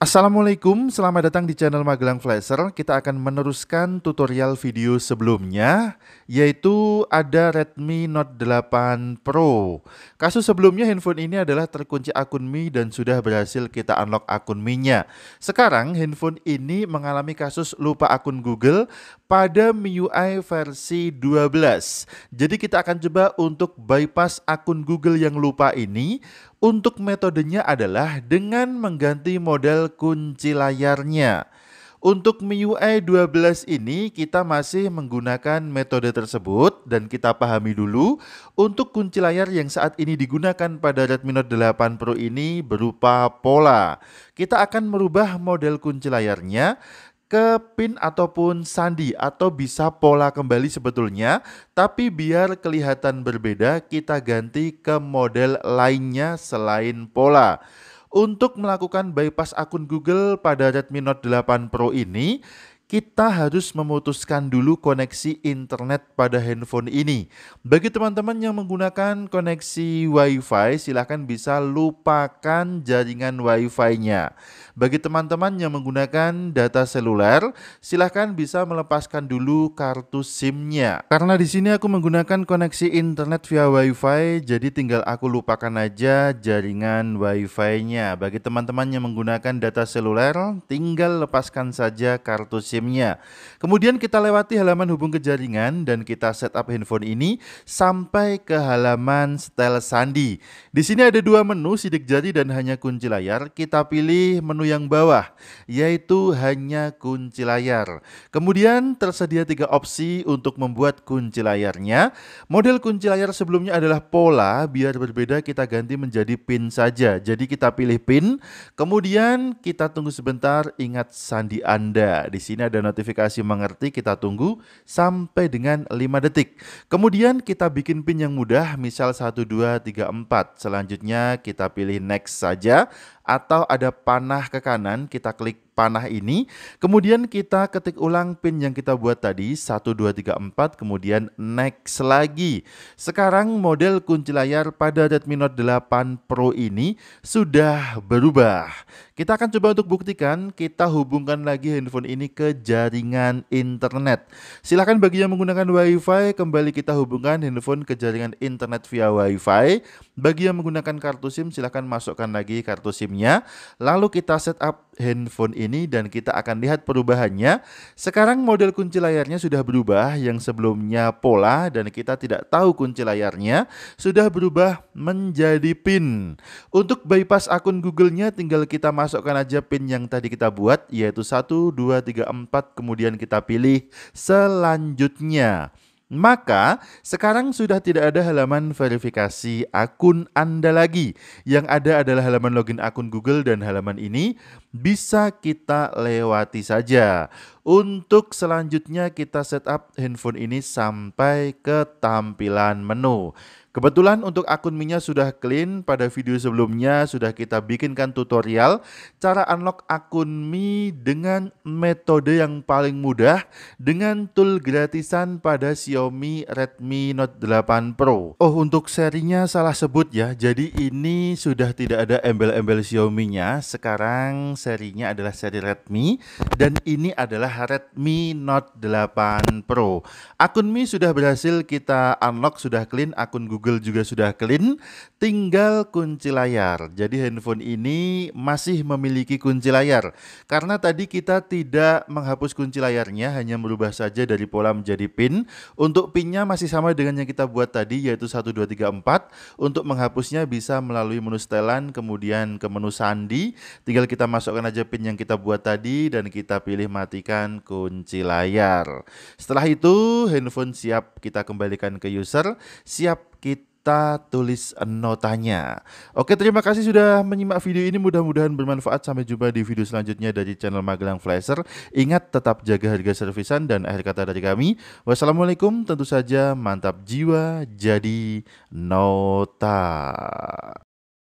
Assalamualaikum, selamat datang di channel Magelang Flasher. Kita akan meneruskan tutorial video sebelumnya, yaitu ada Redmi Note 8 Pro. Kasus sebelumnya handphone ini adalah terkunci akun Mi dan sudah berhasil kita unlock akun Mi-nya. Sekarang handphone ini mengalami kasus lupa akun Google pada MIUI versi 12. Jadi kita akan coba untuk bypass akun Google yang lupa ini untuk metodenya adalah dengan mengganti model kunci layarnya. Untuk MIUI 12 ini kita masih menggunakan metode tersebut dan kita pahami dulu untuk kunci layar yang saat ini digunakan pada Redmi Note 8 Pro ini berupa pola. Kita akan merubah model kunci layarnya ke pin ataupun sandi atau bisa pola kembali sebetulnya tapi biar kelihatan berbeda kita ganti ke model lainnya selain pola. Untuk melakukan bypass akun Google pada Redmi Note 8 Pro ini, kita harus memutuskan dulu koneksi internet pada handphone ini. Bagi teman-teman yang menggunakan koneksi WiFi, silahkan bisa lupakan jaringan WiFi-nya. Bagi teman-teman yang menggunakan data seluler, silahkan bisa melepaskan dulu kartu SIM-nya. Karena di sini aku menggunakan koneksi internet via WiFi, jadi tinggal aku lupakan aja jaringan WiFi-nya. Bagi teman-teman yang menggunakan data seluler, tinggal lepaskan saja kartu SIM Kemudian kita lewati halaman hubung ke jaringan dan kita setup handphone ini sampai ke halaman setel sandi. Di sini ada dua menu sidik jari dan hanya kunci layar. Kita pilih menu yang bawah yaitu hanya kunci layar. Kemudian tersedia tiga opsi untuk membuat kunci layarnya. Model kunci layar sebelumnya adalah pola, biar berbeda kita ganti menjadi pin saja. Jadi kita pilih pin, kemudian kita tunggu sebentar ingat sandi Anda. Di sini ada notifikasi mengerti kita tunggu sampai dengan 5 detik. Kemudian kita bikin pin yang mudah misal 1, 2, 3, 4. Selanjutnya kita pilih next saja atau ada panah ke kanan, kita klik panah ini. Kemudian kita ketik ulang pin yang kita buat tadi, 1, 2, 3, 4, kemudian next lagi. Sekarang model kunci layar pada Redmi Note 8 Pro ini sudah berubah. Kita akan coba untuk buktikan, kita hubungkan lagi handphone ini ke jaringan internet. Silahkan bagi yang menggunakan WiFi, kembali kita hubungkan handphone ke jaringan internet via WiFi. Bagi yang menggunakan kartu SIM, silahkan masukkan lagi kartu sim lainnya. lalu kita setup handphone ini dan kita akan lihat perubahannya. Sekarang model kunci layarnya sudah berubah yang sebelumnya pola dan kita tidak tahu kunci layarnya sudah berubah menjadi pin. Untuk bypass akun Google-nya tinggal kita masukkan aja pin yang tadi kita buat yaitu 1 2 3 4 kemudian kita pilih selanjutnya. Maka sekarang sudah tidak ada halaman verifikasi akun Anda lagi. Yang ada adalah halaman login akun Google dan halaman ini bisa kita lewati saja. Untuk selanjutnya kita setup handphone ini sampai ke tampilan menu. Kebetulan untuk akun Mi-nya sudah clean, pada video sebelumnya sudah kita bikinkan tutorial cara unlock akun Mi dengan metode yang paling mudah dengan tool gratisan pada Xiaomi Redmi Note 8 Pro. Oh, untuk serinya salah sebut ya. Jadi ini sudah tidak ada embel-embel Xiaomi-nya. Sekarang serinya adalah seri Redmi dan ini adalah adalah Redmi Note 8 Pro. Akun Mi sudah berhasil kita unlock, sudah clean, akun Google juga sudah clean, tinggal kunci layar. Jadi handphone ini masih memiliki kunci layar. Karena tadi kita tidak menghapus kunci layarnya, hanya merubah saja dari pola menjadi pin. Untuk pinnya masih sama dengan yang kita buat tadi, yaitu 1234. Untuk menghapusnya bisa melalui menu setelan, kemudian ke menu sandi. Tinggal kita masukkan aja pin yang kita buat tadi dan kita pilih matikan kunci layar. Setelah itu, handphone siap kita kembalikan ke user, siap kita kita tulis notanya. Oke, terima kasih sudah menyimak video ini. Mudah-mudahan bermanfaat. Sampai jumpa di video selanjutnya dari channel Magelang Flasher. Ingat tetap jaga harga servisan dan akhir kata dari kami. Wassalamualaikum. Tentu saja mantap jiwa jadi nota.